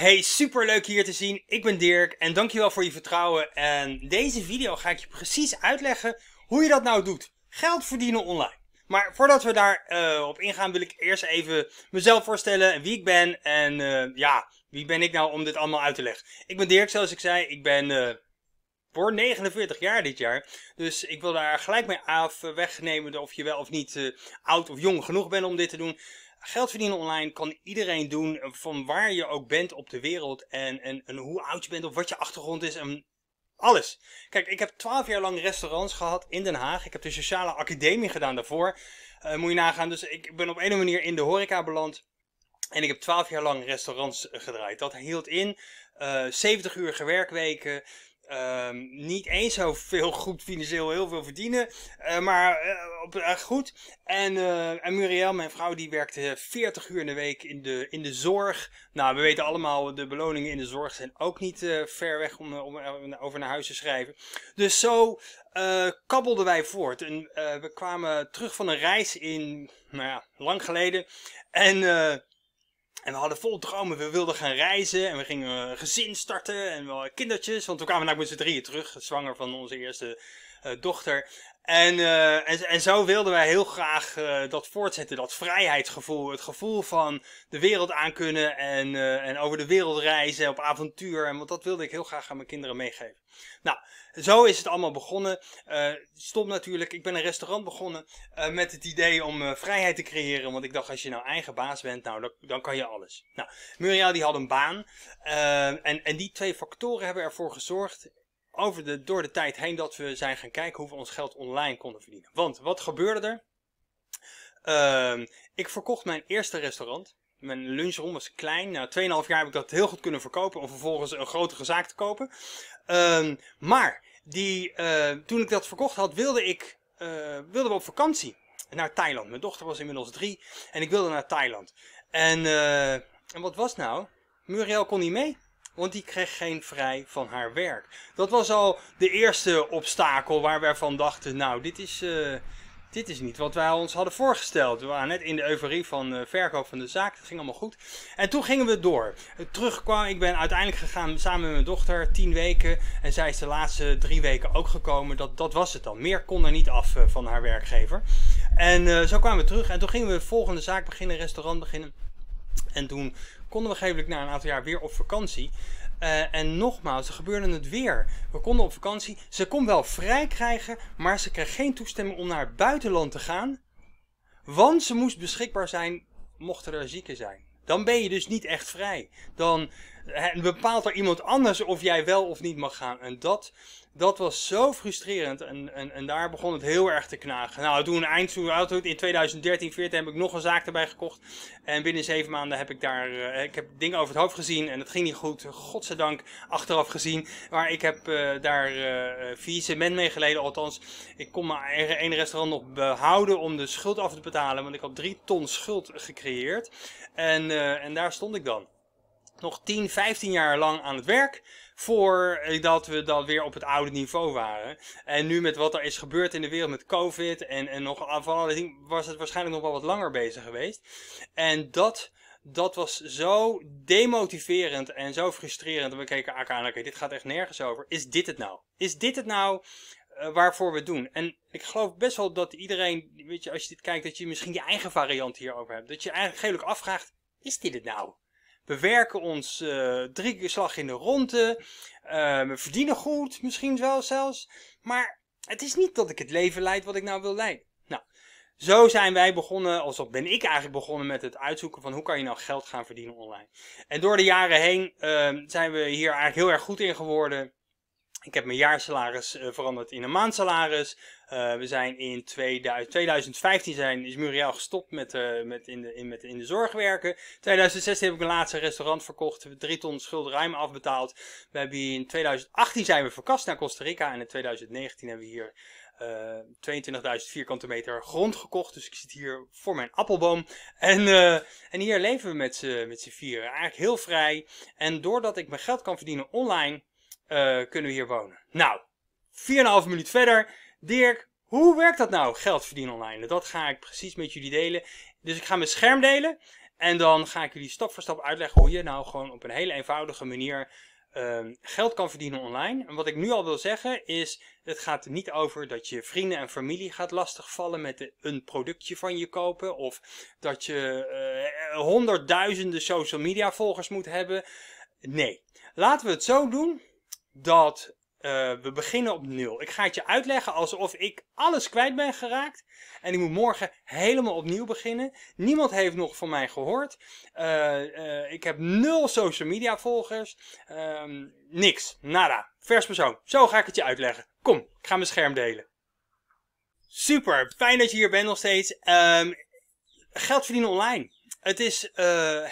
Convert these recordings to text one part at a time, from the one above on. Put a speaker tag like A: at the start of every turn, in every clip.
A: Hey, super leuk hier te zien. Ik ben Dirk en dankjewel voor je vertrouwen. En deze video ga ik je precies uitleggen hoe je dat nou doet. Geld verdienen online. Maar voordat we daar eh, op ingaan wil ik eerst even mezelf voorstellen wie ik ben. En eh, ja, wie ben ik nou om dit allemaal uit te leggen. Ik ben Dirk, zoals ik zei. Ik ben... Eh, voor 49 jaar dit jaar. Dus ik wil daar gelijk mee af wegnemen of je wel of niet oud of jong genoeg bent om dit te doen geld verdienen online kan iedereen doen eh, van waar je ook bent op de wereld. En, en, en hoe oud je bent of wat je achtergrond is en alles. Kijk, ik heb twaalf jaar lang restaurants gehad in Den Haag. Ik heb de sociale academie gedaan daarvoor. Uh, moet je nagaan. Dus ik ben op een of andere manier in de horeca beland. En ik heb twaalf jaar lang restaurants eh, gedraaid. Dat hield in 70 uur werkweken, Ehm, niet eens zo veel goed financieel heel veel verdienen, eh, maar uh, goed. Eh, en, Muriel, mijn vrouw, die werkte 40 uur in de week in de, in de zorg. Nou, we weten allemaal, de beloningen in de zorg zijn ook niet ver weg om, om over naar huis te schrijven. Dus zo kabbelden wij voort. En we kwamen terug van een reis in, nou ja, lang geleden. En en we hadden vol dromen, we wilden gaan reizen en we gingen een gezin starten en wel kindertjes. Want toen kwamen we namelijk met z'n drieën terug, zwanger van onze eerste eh, dochter. En, eh, en, en, zo wilden wij heel graag eh, dat voortzetten, dat vrijheidsgevoel. Het gevoel van de wereld aankunnen en, eh, en over de wereld reizen, op avontuur. En, want dat wilde ik heel graag aan mijn kinderen meegeven. Nou, zo is het allemaal begonnen. stom natuurlijk, ik ben een restaurant begonnen met het idee om vrijheid te creëren. Want ik dacht, als je nou eigen baas bent, nou, dan, kan je alles. Nou, Muriel die had een baan. en, en die twee factoren hebben ervoor gezorgd over de, door de tijd heen dat we zijn gaan kijken hoe we ons geld online konden verdienen. Want wat gebeurde er? Ehm, ik verkocht mijn eerste restaurant. Mijn lunchroom was klein. Na 2,5 jaar heb ik dat heel goed kunnen verkopen om vervolgens een grotere zaak te kopen. Ehm, maar die, eh, toen ik dat verkocht had, wilde ik eh, wilde we op vakantie naar Thailand. Mijn dochter was inmiddels drie en ik wilde naar Thailand. En, eh, en wat was nou? Muriel kon niet mee. Want die kreeg geen vrij van haar werk. Dat was al de eerste obstakel waar we van dachten, nou dit is, eh, dit is niet wat wij ons hadden voorgesteld. We waren net in de euforie van uh, verkoop van de zaak, dat ging allemaal goed. En toen gingen we door. Terugkwam, ik ben uiteindelijk gegaan samen met mijn dochter, tien weken. En zij is de laatste drie weken ook gekomen. Dat, dat was het dan. Meer kon er niet af eh, van haar werkgever. En eh, zo kwamen we terug en toen gingen we de volgende zaak beginnen, restaurant beginnen. En toen konden we gegeven na een aantal jaar weer op vakantie. Eh, en nogmaals, ze gebeurde het weer. We konden op vakantie. Ze kon wel vrij krijgen, maar ze kreeg geen toestemming om naar het buitenland te gaan. Want ze moest beschikbaar zijn mochten er zieken zijn. Dan ben je dus niet echt vrij. Dan bepaalt er iemand anders of jij wel of niet mag gaan. En dat, dat was zo frustrerend. En, en, en daar begon het heel erg te knagen. Nou, toen eindtoehoud in 2013, 14 heb ik nog een zaak erbij gekocht. En binnen zeven maanden heb ik daar, eh, ik heb dingen over het hoofd gezien. En het ging niet goed, godzijdank, achteraf gezien. Maar ik heb eh, daar eh, vieze mensen mee geleden. Althans, ik kon maar één restaurant nog behouden om de schuld af te betalen. Want ik had drie ton schuld gecreëerd. En, en daar stond ik dan nog 10, 15 jaar lang aan het werk voordat we dan weer op het oude niveau waren. En nu met wat er is gebeurd in de wereld met COVID en, en nog van alle dingen, was het waarschijnlijk nog wel wat langer bezig geweest. En dat, dat was zo demotiverend en zo frustrerend. dat we keken aan, oké, dit gaat echt nergens over. Is dit het nou? Is dit het nou eh, waarvoor we het doen? En ik geloof best wel dat iedereen, weet je, als je dit kijkt, dat je misschien je eigen variant hierover hebt. Dat je eigenlijk afvraagt, is dit het nou? We werken ons eh, drie keer slag in de ronde. Eh, we verdienen goed, misschien wel zelfs. Maar het is niet dat ik het leven leid wat ik nou wil leiden. Nou, zo zijn wij begonnen, alsof ben ik eigenlijk begonnen met het uitzoeken van hoe kan je nou geld gaan verdienen online. En door de jaren heen eh, zijn we hier eigenlijk heel erg goed in geworden. Ik heb mijn jaarsalaris uh, veranderd in een maandsalaris. Eh, we zijn in 2015 zijn, is Muriel gestopt met, eh, met, in de, in, met in de zorg werken. 2016 heb ik mijn laatste restaurant verkocht. Drie ton schulden ruim afbetaald. We hebben in 2018 zijn we verkast naar Costa Rica. En in 2019 hebben we hier uh, 22.000 vierkante meter grond gekocht. Dus ik zit hier voor mijn appelboom. En, en hier leven we met z'n vieren. Eigenlijk heel vrij. En doordat ik mijn geld kan verdienen online, eh, kunnen we hier wonen. Nou, 4,5 minuut verder. Dirk, hoe werkt dat nou, geld verdienen online? Dat ga ik precies met jullie delen. Dus ik ga mijn scherm delen. En dan ga ik jullie stap voor stap uitleggen hoe je nou gewoon op een hele eenvoudige manier ehm, geld kan verdienen online. En wat ik nu al wil zeggen is, het gaat er niet over dat je vrienden en familie gaat lastigvallen met een productje van je kopen. Of dat je eh, honderdduizenden social media volgers moet hebben. Nee, laten we het zo doen dat eh, we beginnen op nul. Ik ga het je uitleggen alsof ik alles kwijt ben geraakt. En ik moet morgen helemaal opnieuw beginnen. Niemand heeft nog van mij gehoord. Eh, eh, ik heb nul social media volgers. Ehm, niks. Nada. Vers persoon. Zo ga ik het je uitleggen. Kom, ik ga mijn scherm delen. Super. Fijn dat je hier bent nog steeds. Ehm, geld verdienen online. Het is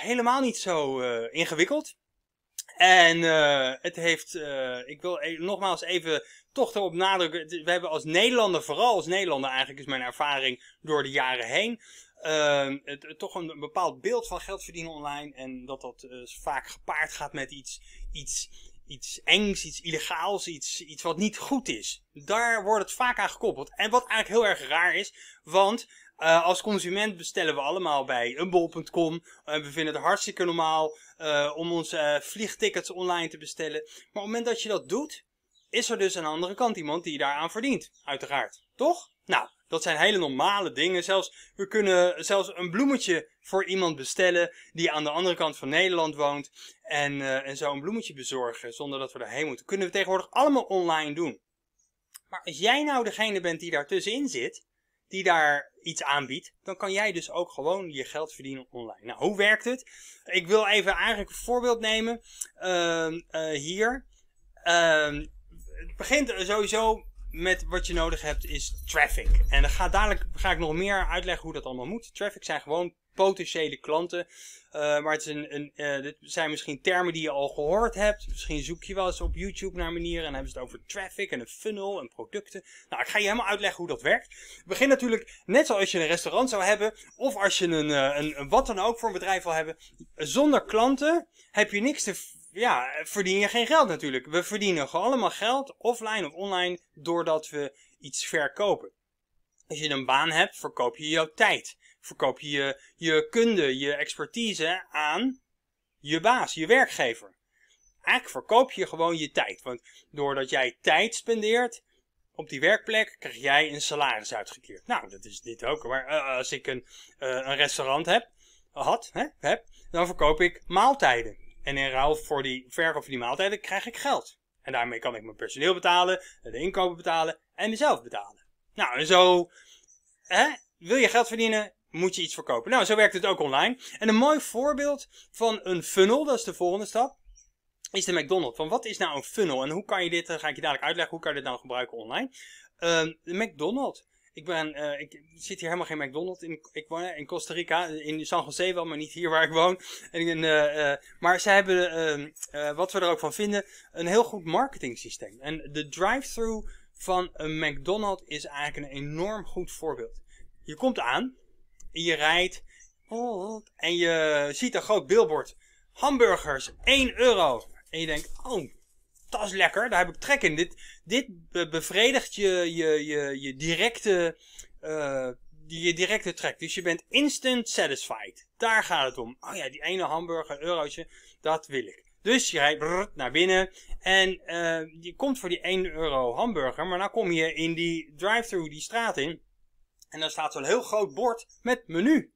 A: helemaal niet zo ingewikkeld. En eh, het heeft, eh, ik wil e-, nogmaals even toch erop nadrukken. We hebben als Nederlander, vooral als Nederlander eigenlijk is mijn ervaring door de jaren heen. Ehm, het, toch een, een, bepaald beeld van geld verdienen online. En dat dat eh, vaak gepaard gaat met iets, iets, iets engs, iets illegaals, iets, iets wat niet goed is. Daar wordt het vaak aan gekoppeld. En wat eigenlijk heel erg raar is, want eh, als consument bestellen we allemaal bij een eh, we vinden het hartstikke normaal eh, om onze vliegtickets online te bestellen. Maar op het moment dat je dat doet, is er dus aan de andere kant iemand die daaraan verdient. Uiteraard. Toch? Nou, dat zijn hele normale dingen. Zelfs, we kunnen zelfs een bloemetje voor iemand bestellen die aan de andere kant van Nederland woont. En, en zo een bloemetje bezorgen zonder dat we daarheen moeten. Kunnen we tegenwoordig allemaal online doen. Maar als jij nou degene bent die daartussenin zit die daar iets aanbiedt, dan kan jij dus ook gewoon je geld verdienen online. Nou, hoe werkt het? Ik wil even eigenlijk een voorbeeld nemen ehm, eh, hier. Ehm, het begint sowieso met wat je nodig hebt is traffic. En dan ga, dadelijk ga ik nog meer uitleggen hoe dat allemaal moet. Traffic zijn gewoon potentiële klanten. Eh, maar het is een, een eh, dit zijn misschien termen die je al gehoord hebt. Misschien zoek je wel eens op YouTube naar manieren. En dan hebben ze het over traffic en een funnel en producten. Nou, ik ga je helemaal uitleggen hoe dat werkt. Begin natuurlijk net zoals je een restaurant zou hebben. Of als je een, eh, een wat dan ook voor een bedrijf wil hebben. Zonder klanten heb je niks te... Ja, verdien je geen geld natuurlijk. We verdienen gewoon allemaal geld, offline of online, doordat we iets verkopen. Als je een baan hebt, verkoop je jouw tijd verkoop je, je kunde, je expertise aan je baas, je werkgever. Eigenlijk verkoop je gewoon je tijd. Want doordat jij tijd spendeert op die werkplek, krijg jij een salaris uitgekeerd. Nou, dat is dit ook. Maar eh, eh, als ik een, eh, een restaurant heb, had, hè, heb, dan verkoop ik maaltijden. En in ruil voor die verkoop van die maaltijden krijg ik geld. En daarmee kan ik mijn personeel betalen, de inkopen betalen en mezelf betalen. Nou, en zo hè, wil je geld verdienen, moet je iets verkopen. Nou, zo werkt het ook online. En een mooi voorbeeld van een funnel, dat is de volgende stap, is de McDonald's. Van wat is nou een funnel en hoe kan je dit, dan eh, ga ik je dadelijk uitleggen, hoe kan je dit nou gebruiken online. Ehm, de McDonald's. Ik, ben, eh, ik zit hier helemaal geen McDonald's. In, ik woon eh, in Costa Rica, in San Jose wel, maar niet hier waar ik woon. En maar ze hebben, ehm, wat we er ook van vinden, een heel goed marketing systeem. En de drive through van een McDonald's is eigenlijk een enorm goed voorbeeld. Je komt aan, en je rijdt oh. en je ziet een groot billboard. Hamburgers, 1 euro. En je denkt, oh, dat is lekker, daar heb ik trek in. Dit, dit bevredigt je, je, je, je directe... Uh, je directe trek. Dus je bent instant satisfied. Daar gaat het om. Oh ja, die ene hamburger, eurotje, dat wil ik. Dus je rijdt naar binnen en eh, je komt voor die 1 euro hamburger, maar dan nou kom je in die drive-thru die straat in. En dan staat zo'n heel groot bord met menu.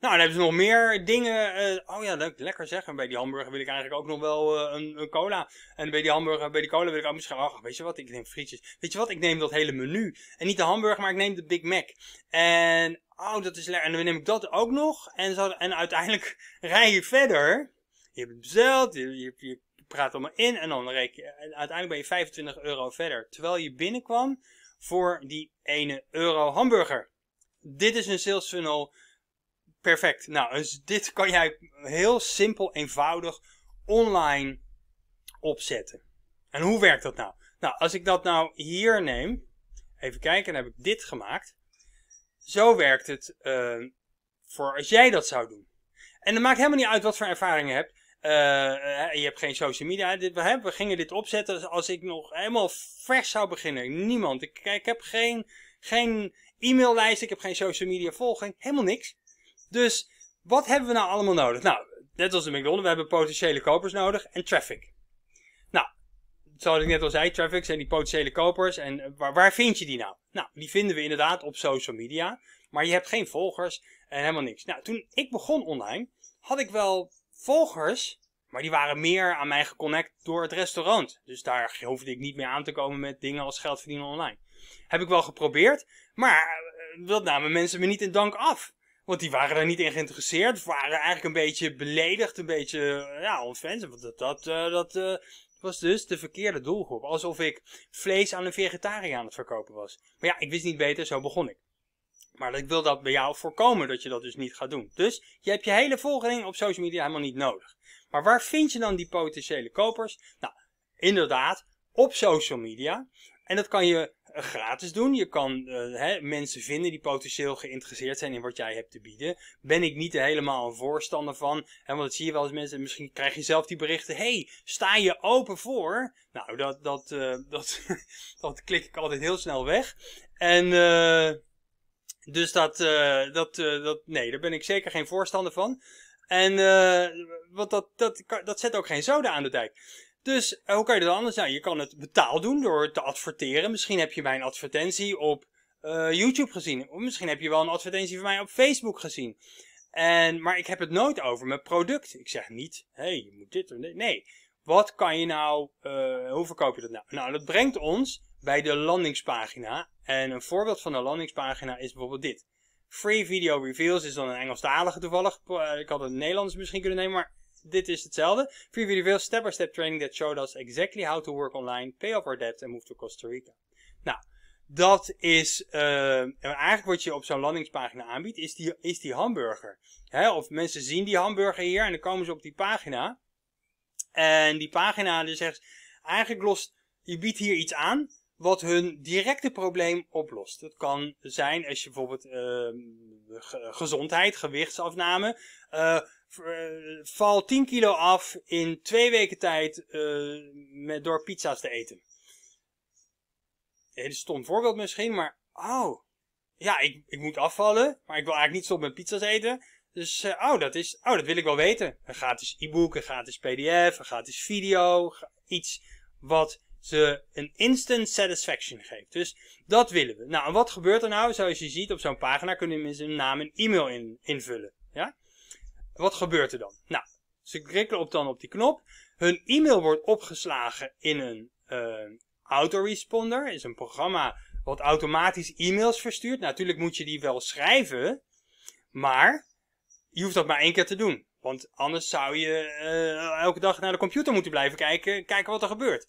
A: Nou, dan hebben ze nog meer dingen. Eh, oh ja, leuk, lekker zeggen. Bij die hamburger wil ik eigenlijk ook nog wel eh, een, een, cola. En bij die hamburger, bij die cola wil ik ook misschien... Ach, oh, weet je wat? Ik neem frietjes. Weet je wat? Ik neem dat hele menu. En niet de hamburger, maar ik neem de Big Mac. En... Oh, dat is lekker. En dan neem ik dat ook nog. En, zo, en uiteindelijk rij je verder. Je hebt het bezeld. Je, je, je praat allemaal in. En dan reken je... En uiteindelijk ben je 25 euro verder. Terwijl je binnenkwam voor die ene euro hamburger. Dit is een sales funnel. Perfect. Nou, dus dit kan jij heel simpel, eenvoudig online opzetten. En hoe werkt dat nou? Nou, als ik dat nou hier neem, even kijken, dan heb ik dit gemaakt. Zo werkt het eh, voor als jij dat zou doen. En het maakt helemaal niet uit wat voor ervaring je hebt. Eh, eh, je hebt geen social media. we, gingen dit opzetten als ik nog helemaal vers zou beginnen. Niemand. Ik, heb geen, geen e-maillijst. Ik heb geen social media volging. Helemaal niks. Dus wat hebben we nou allemaal nodig? Nou, net als de McDonald's. We hebben potentiële kopers nodig en traffic. Nou, zoals ik net al zei. Traffic zijn die potentiële kopers. En eh, waar, waar vind je die nou? Nou, die vinden we inderdaad op social media. Maar je hebt geen volgers en helemaal niks. Nou, toen ik begon online had ik wel volgers, maar die waren meer aan mij geconnect door het restaurant. Dus daar hoefde ik niet meer aan te komen met dingen als geld verdienen online. Heb ik wel geprobeerd, maar eh, dat namen mensen me niet in dank af. Want die waren daar niet in geïnteresseerd, waren eigenlijk een beetje beledigd, een beetje eh, ja, Want dat, dat eh, was dus de verkeerde doelgroep. Alsof ik vlees aan een vegetariër aan het verkopen was. Maar ja, ik wist niet beter, zo begon ik. Maar ik wil dat bij jou voorkomen dat je dat dus niet gaat doen. Dus je hebt je hele volgeling op social media helemaal niet nodig. Maar waar vind je dan die potentiële kopers? Nou, inderdaad, op social media. En dat kan je eh, gratis doen. Je kan eh, mensen vinden die potentieel geïnteresseerd zijn in wat jij hebt te bieden. Ben ik niet helemaal een voorstander van. En want dat zie je wel eens mensen. Misschien krijg je zelf die berichten. hey, sta je open voor? Nou, dat, dat, eh, dat, dat klik ik altijd heel snel weg. En... Uh, dus dat, eh, dat, eh, dat, nee, daar ben ik zeker geen voorstander van. En, uh, want dat, dat, dat zet ook geen zoden aan de dijk. Dus hoe kan je dat anders? Nou, je kan het betaald doen door te adverteren. Misschien heb je mijn advertentie op YouTube gezien. Of misschien heb je wel een advertentie van mij op Facebook gezien. En, maar ik heb het nooit over mijn product. Ik zeg niet, hey, je moet dit of dit. Nee, wat kan je nou, hoe verkoop je dat nou? Nou, dat brengt ons bij de landingspagina. En een voorbeeld van een landingspagina is bijvoorbeeld dit. Free Video Reveals is dan een Engelstalige toevallig. Eh, ik had het Nederlands misschien kunnen nemen, maar dit is hetzelfde. Free Video Reveals, step-by-step training that showed us exactly how to work online, pay off our debt and move to Costa Rica. Nou, dat is eh, eigenlijk wat je op zo'n landingspagina aanbiedt, is die, is die hamburger. Of mensen zien die hamburger hier en dan komen ze op die pagina. En die pagina die zegt, eigenlijk lost, je biedt hier iets aan wat hun directe probleem oplost. Het kan zijn als je bijvoorbeeld ehm, gezondheid, gewichtsafname, uh, val 10 kilo af in twee weken tijd eh, met, door pizza's te eten. Een hele stom voorbeeld misschien, maar oh, ja, ik, ik moet afvallen, maar ik wil eigenlijk niet stop met pizza's eten. Dus oh, dat is, oh, dat wil ik wel weten. Een gratis e-book, een gratis pdf, een gratis video, iets wat ze een instant satisfaction geeft. Dus dat willen we. Nou, en wat gebeurt er nou? Zoals je ziet op zo'n pagina kun mensen hun naam en e-mail invullen. Ja? Wat gebeurt er dan? Nou, ze klikken op dan op die knop. Hun e-mail wordt opgeslagen in een eh, autoresponder. Is een programma wat automatisch e-mails verstuurt. natuurlijk moet je die wel schrijven. Maar je hoeft dat maar één keer te doen. Want anders zou je eh, elke dag naar de computer moeten blijven kijken. Kijken wat er gebeurt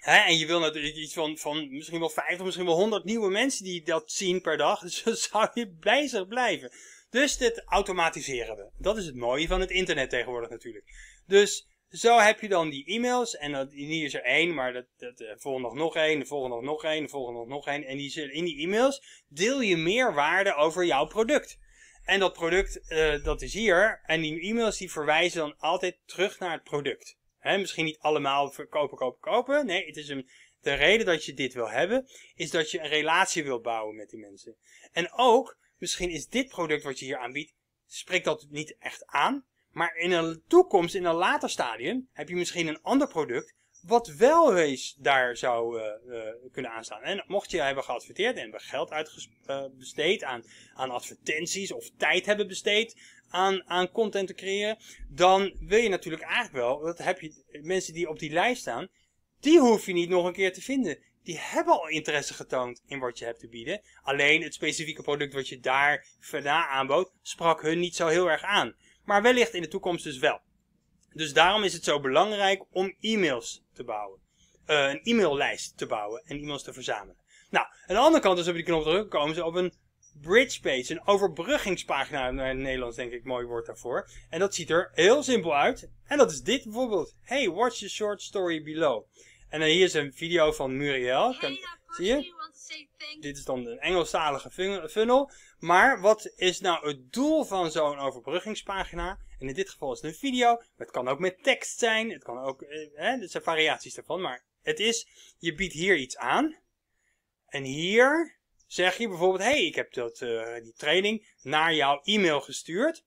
A: en je wil natuurlijk iets van, van misschien wel 50, misschien wel 100 nieuwe mensen die dat zien per dag. Dus dan zou je bezig blijven. Dus dit automatiseren we. Dat is het mooie van het internet tegenwoordig natuurlijk. Dus zo heb je dan die e-mails. En dat, hier is er één, maar dat, dat, eh, volgen nog nog één, de volgen nog nog één, de volgen nog nog één. En die, in die e-mails deel je meer waarde over jouw product. En dat product, eh, dat is hier. En die e-mails die verwijzen dan altijd terug naar het product misschien niet allemaal verkopen, kopen, kopen. Nee, het is een, de reden dat je dit wil hebben, is dat je een relatie wil bouwen met die mensen. En ook, misschien is dit product wat je hier aanbiedt, spreekt dat niet echt aan. Maar in de toekomst, in een later stadium, heb je misschien een ander product wat wel eens daar zou eh, eh, kunnen aanstaan. En mocht je hebben geadverteerd en hebben geld uitbesteed eh, uh, aan, aan advertenties of tijd hebben besteed aan, aan content te creëren, dan wil je natuurlijk eigenlijk wel, dat heb je, mensen die op die lijst staan, die hoef je niet nog een keer te vinden. Die hebben al interesse getoond in wat je hebt te bieden. Alleen het specifieke product wat je daar vandaan aanbood, sprak hun niet zo heel erg aan. Maar wellicht in de toekomst dus wel. Dus daarom is het zo belangrijk om e-mails te bouwen. Eh, een e-maillijst te bouwen en e-mails te verzamelen. Nou, aan de andere kant, als dus we op die knop drukken, komen ze op een bridge page, een overbruggingspagina in Nederlands denk ik mooi woord daarvoor. En dat ziet er heel simpel uit. En dat is dit bijvoorbeeld. Hey, watch the short story below. En hier is een video van Muriel. Nou, zie je? Dit is dan een Engelstalige funnel. Maar wat is nou het doel van zo'n overbruggingspagina? En in dit geval is het een video. Maar het kan ook met tekst zijn. Het kan ook, eh, hè, er zijn variaties daarvan. Maar het is, je biedt hier iets aan. En hier zeg je bijvoorbeeld, hey, ik heb dat, eh, die training naar jouw e-mail gestuurd.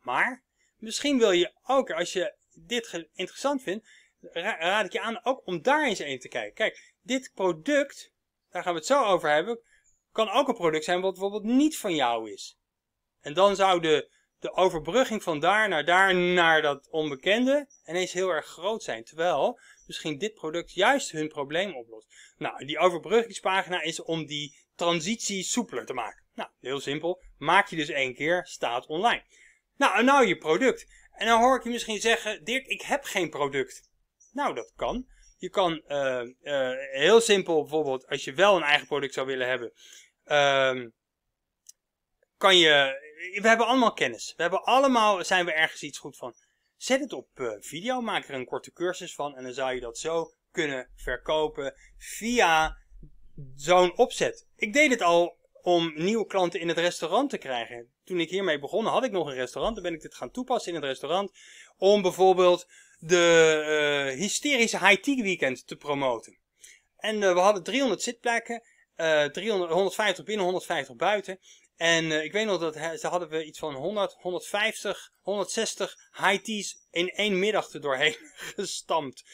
A: Maar misschien wil je ook, als je dit interessant vindt, raad ik je aan ook om daar eens even te kijken. Kijk, dit product, daar gaan we het zo over hebben, kan ook een product zijn wat bijvoorbeeld niet van jou is. En dan zou de, de overbrugging van daar naar daar naar dat onbekende ineens heel erg groot zijn. Terwijl misschien dit product juist hun probleem oplost. Nou, die overbruggingspagina is om die transitie soepeler te maken. Nou, heel simpel. Maak je dus één keer, staat online. Nou, en nou je product. En dan hoor ik je misschien zeggen, Dirk, ik heb geen product. Nou, dat kan. Je kan uh, uh, heel simpel bijvoorbeeld, als je wel een eigen product zou willen hebben, uh, kan je. We hebben allemaal kennis. We hebben allemaal, zijn we ergens iets goed van. Zet het op eh, video, maak er een korte cursus van en dan zou je dat zo kunnen verkopen via zo'n opzet. Ik deed het al om nieuwe klanten in het restaurant te krijgen. Toen ik hiermee begon, had ik nog een restaurant. Dan ben ik dit gaan toepassen in het restaurant. Om bijvoorbeeld de eh, hysterische high weekend te promoten. En eh, we hadden 300 zitplekken. 300, eh, 150 binnen, 150 buiten. En ik weet nog dat ze hadden we iets van 100, 150, 160 high in één middag er doorheen gestampt.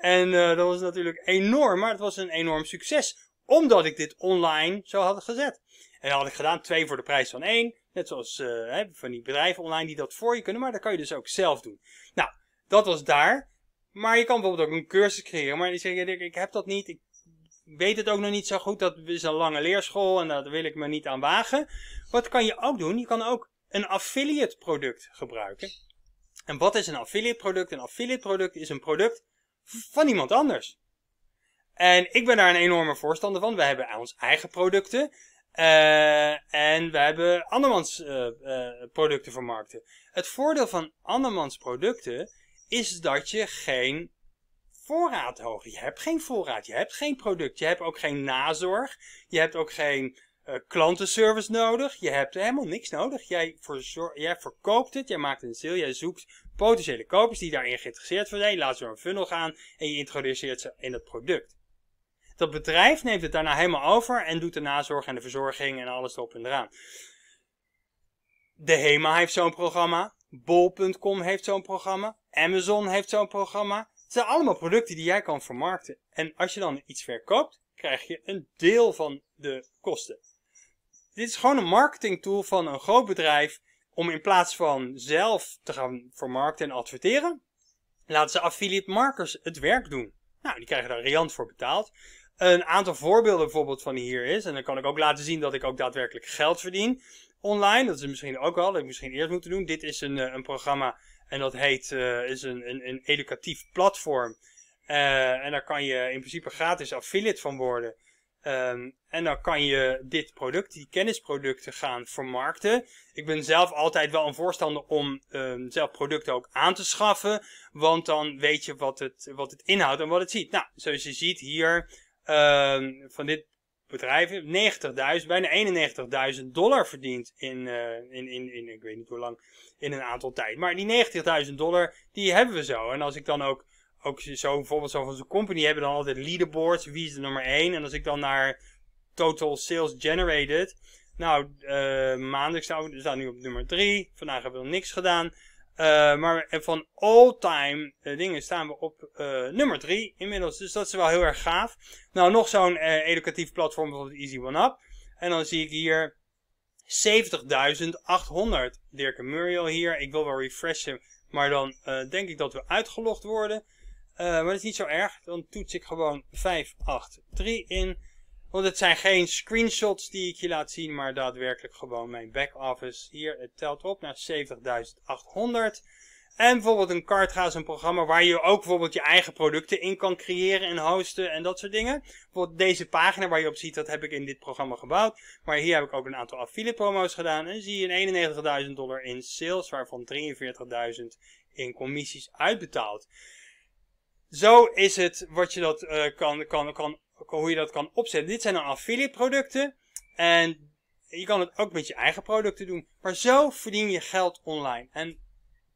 A: En dat was natuurlijk enorm, maar het was een enorm succes omdat ik dit online zo had gezet. En dan had ik gedaan twee voor de prijs van één. Net zoals eh, van die bedrijven online die dat voor je kunnen. Maar dat kan je dus ook zelf doen. Nou, dat was daar. Maar je kan bijvoorbeeld ook een cursus creëren. Maar die zeggen, ik heb dat niet. Ik weet het ook nog niet zo goed. Dat is een lange leerschool en daar wil ik me niet aan wagen. Wat kan je ook doen? Je kan ook een affiliate product gebruiken. En wat is een affiliate product? Een affiliate product is een product van iemand anders. En ik ben daar een enorme voorstander van. We hebben ons eigen producten. Eh, en we hebben andermans uh, uh, producten vermarkten. Het voordeel van andermans producten is dat je geen voorraad hoog. Je hebt geen voorraad, je hebt geen product, je hebt ook geen nazorg, je hebt ook geen klantenservice nodig, je hebt helemaal niks nodig. Jij, verkoopt het, jij maakt een sale, jij zoekt potentiële kopers die daarin geïnteresseerd voor zijn. Laat ze door een funnel gaan en je introduceert ze in het product. Dat bedrijf neemt het daarna helemaal over en doet de nazorg en de verzorging en alles erop en eraan. De HEMA heeft zo'n programma. Bol.com heeft zo'n programma. Amazon heeft zo'n programma. Het zijn allemaal producten die jij kan vermarkten. En als je dan iets verkoopt, krijg je een deel van de kosten. Dit is gewoon een marketingtool van een groot bedrijf om in plaats van zelf te gaan vermarkten en adverteren, laten ze affiliate markers het werk doen. Nou, die krijgen daar riant voor betaald. Een aantal voorbeelden bijvoorbeeld van hier is, en dan kan ik ook laten zien dat ik ook daadwerkelijk geld verdien online. Dat is misschien ook al, dat ik misschien eerst moeten doen. Dit is een, eh, een programma en dat heet, eh, is een, een, een, educatief platform. Eh, en daar kan je in principe gratis affiliate van worden. Ehm, en dan kan je dit product, die kennisproducten, gaan vermarkten. Ik ben zelf altijd wel een voorstander om ehm, zelf producten ook aan te schaffen. Want dan weet je wat het, wat het inhoudt en wat het ziet. Nou, zoals je ziet hier Ehm, van dit bedrijf 90.000, bijna 91.000 dollar verdiend in, eh, in, in, in, ik weet niet hoe lang, in een aantal tijd. Maar die 90.000 dollar, die hebben we zo. En als ik dan ook, ook zo bijvoorbeeld zo van zo'n company hebben dan altijd leaderboards, wie is de nummer 1? En als ik dan naar total sales generated, nou, eh, maandag staan we nu op nummer 3, vandaag hebben we nog niks gedaan. Eh, maar van all time eh, dingen staan we op eh, nummer 3 inmiddels. Dus dat is wel heel erg gaaf. Nou, nog zo'n educatief platform, bijvoorbeeld Easy One Up. En dan zie ik hier 70.800. Dirk en Muriel hier. Ik wil wel refreshen, maar dan denk ik dat we uitgelogd worden. maar dat is niet zo erg. Dan toets ik gewoon 583 in. Want het zijn geen screenshots die ik je laat zien, maar daadwerkelijk gewoon mijn back-office. Hier, het telt op naar 70.800. En bijvoorbeeld een Kartra is een programma waar je ook bijvoorbeeld je eigen producten in kan creëren en hosten en dat soort dingen. Bijvoorbeeld deze pagina waar je op ziet, dat heb ik in dit programma gebouwd. Maar hier heb ik ook een aantal affiliate promo's gedaan. En zie je 91.000 dollar in sales, waarvan 43.000 in commissies uitbetaald. Zo is het wat je dat eh, kan, kan, kan hoe je dat kan opzetten. Dit zijn dan affiliate producten. En je kan het ook met je eigen producten doen. Maar zo verdien je geld online. En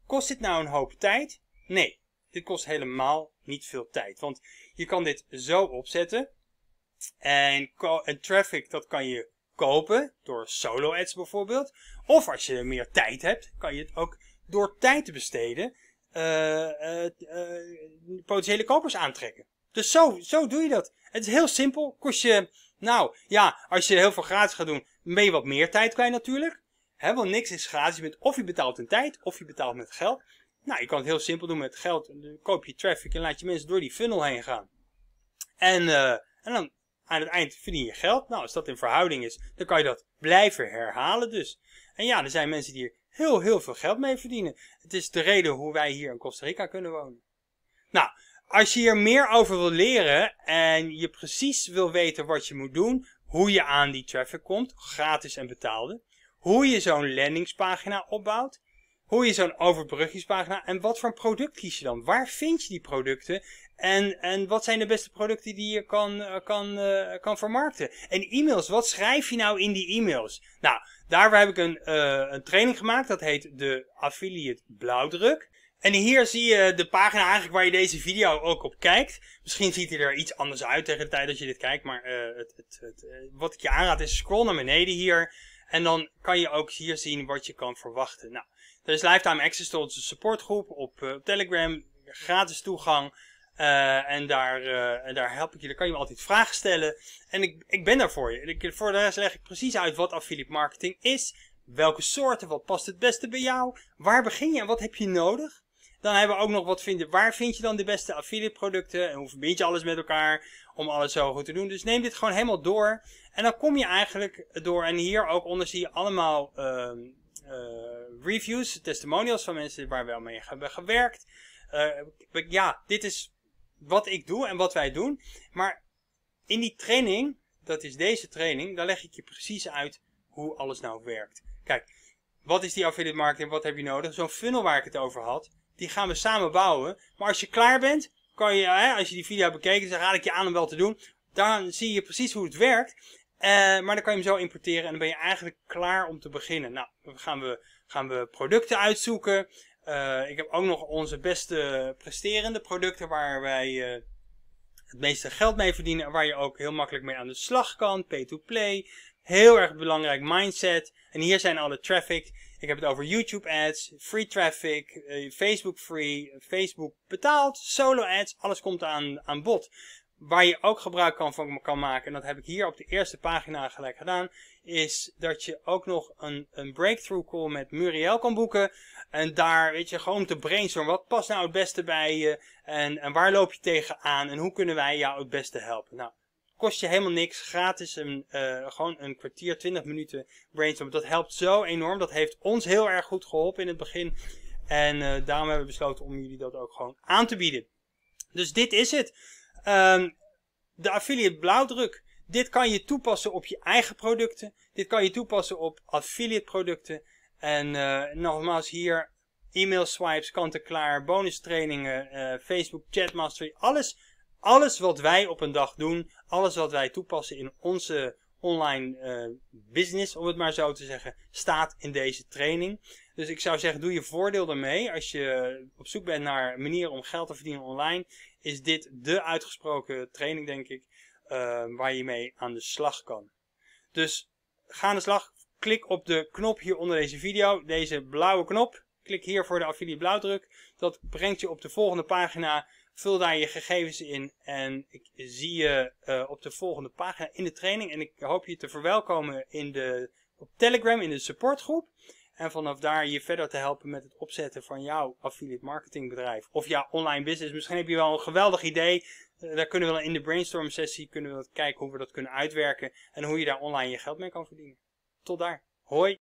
A: kost dit nou een hoop tijd? Nee, dit kost helemaal niet veel tijd. Want je kan dit zo opzetten. En, en traffic, dat kan je kopen door solo ads bijvoorbeeld. Of als je meer tijd hebt, kan je het ook door tijd te besteden eh, eh, eh, potentiële kopers aantrekken. Dus zo, zo doe je dat. Het is heel simpel. Kost je, nou ja, als je heel veel gratis gaat doen, mee wat meer tijd kwijt natuurlijk. He, want niks is gratis. Met, of je betaalt in tijd, of je betaalt met geld. Nou, je kan het heel simpel doen met geld. Dan koop je traffic en laat je mensen door die funnel heen gaan. Eh, en, dan aan het eind verdien je geld. Nou, als dat in verhouding is, dan kan je dat blijven herhalen dus. En ja, er zijn mensen die er heel, heel veel geld mee verdienen. Het is de reden hoe wij hier in Costa Rica kunnen wonen. Nou, als je hier meer over wil leren en je precies wil weten wat je moet doen, hoe je aan die traffic komt, gratis en betaalde, hoe je zo'n landingspagina opbouwt, hoe je zo'n overbruggingspagina en wat voor een product kies je dan? Waar vind je die producten? En, en wat zijn de beste producten die je kan, eh, kan, eh, kan vermarkten? En e-mails, wat schrijf je nou in die e-mails? Nou, daarvoor heb ik een, eh, een training gemaakt, dat heet de Affiliate Blauwdruk. En hier zie je de pagina eigenlijk waar je deze video ook op kijkt. Misschien ziet hij er iets anders uit tegen de tijd dat je dit kijkt. Maar eh, het, het, het, eh, wat ik je aanraad is scroll naar beneden hier. En dan kan je ook hier zien wat je kan verwachten. Nou, er is lifetime access tot onze supportgroep op, eh, Telegram. Gratis toegang. en daar, daar help ik je. Daar kan je me altijd vragen stellen. En ik, ik ben daar voor je. En ik, voor de rest leg ik precies uit wat affiliate marketing is. Welke soorten, wat past het beste bij jou? Waar begin je en wat heb je nodig? Dan hebben we ook nog wat vinden. Waar vind je dan de beste affiliate producten? En hoe verbind je alles met elkaar om alles zo goed te doen? Dus neem dit gewoon helemaal door. En dan kom je eigenlijk door. En hier ook onder zie je allemaal ehm, eh, reviews, testimonials van mensen waar we wel mee hebben gewerkt. Eh, ja, dit is wat ik doe en wat wij doen. Maar in die training, dat is deze training, daar leg ik je precies uit hoe alles nou werkt. Kijk, wat is die affiliate marketing? Wat heb je nodig? Zo'n funnel waar ik het over had die gaan we samen bouwen. Maar als je klaar bent, kan je, hè, als je die video hebt bekeken, dan raad ik je aan om wel te doen. Dan zie je precies hoe het werkt. Eh, maar dan kan je hem zo importeren en dan ben je eigenlijk klaar om te beginnen. Nou, dan gaan we, gaan we producten uitzoeken. Eh, ik heb ook nog onze beste presterende producten waar wij eh, het meeste geld mee verdienen. Waar je ook heel makkelijk mee aan de slag kan. Pay-to-play. Heel erg belangrijk mindset. En hier zijn alle traffic. Ik heb het over YouTube ads, free traffic, eh, Facebook free, Facebook betaald, solo ads. Alles komt aan, aan bod. Waar je ook gebruik kan, van kan maken, en dat heb ik hier op de eerste pagina gelijk gedaan, is dat je ook nog een, een breakthrough call met Muriel kan boeken. En daar, weet je, gewoon te brainstormen. Wat past nou het beste bij je? En, en waar loop je tegenaan? En hoe kunnen wij jou het beste helpen? Nou, Kost je helemaal niks. Gratis. Een, eh, gewoon een kwartier, twintig minuten brainstormen. Dat helpt zo enorm. Dat heeft ons heel erg goed geholpen in het begin. En eh, daarom hebben we besloten om jullie dat ook gewoon aan te bieden. Dus dit is het. Ehm, de affiliate blauwdruk. Dit kan je toepassen op je eigen producten. Dit kan je toepassen op affiliate producten. En uh, nogmaals hier, e-mail swipes, kant-en-klaar, bonus trainingen, uh, Facebook, chatmastery, alles alles wat wij op een dag doen, alles wat wij toepassen in onze online eh, business, om het maar zo te zeggen, staat in deze training. Dus ik zou zeggen, doe je voordeel ermee. Als je op zoek bent naar manieren om geld te verdienen online, is dit de uitgesproken training, denk ik, eh, waar je mee aan de slag kan. Dus ga aan de slag. Klik op de knop hier onder deze video, deze blauwe knop. Klik hier voor de affiliate blauwdruk. Dat brengt je op de volgende pagina Vul daar je gegevens in en ik zie je eh, op de volgende pagina in de training. En ik hoop je te verwelkomen in de, op Telegram in de supportgroep. En vanaf daar je verder te helpen met het opzetten van jouw affiliate marketingbedrijf. Of jouw online business. Misschien heb je wel een geweldig idee. Eh, daar kunnen we dan in de brainstorm sessie kunnen we kijken hoe we dat kunnen uitwerken. En hoe je daar online je geld mee kan verdienen. Tot daar. Hoi.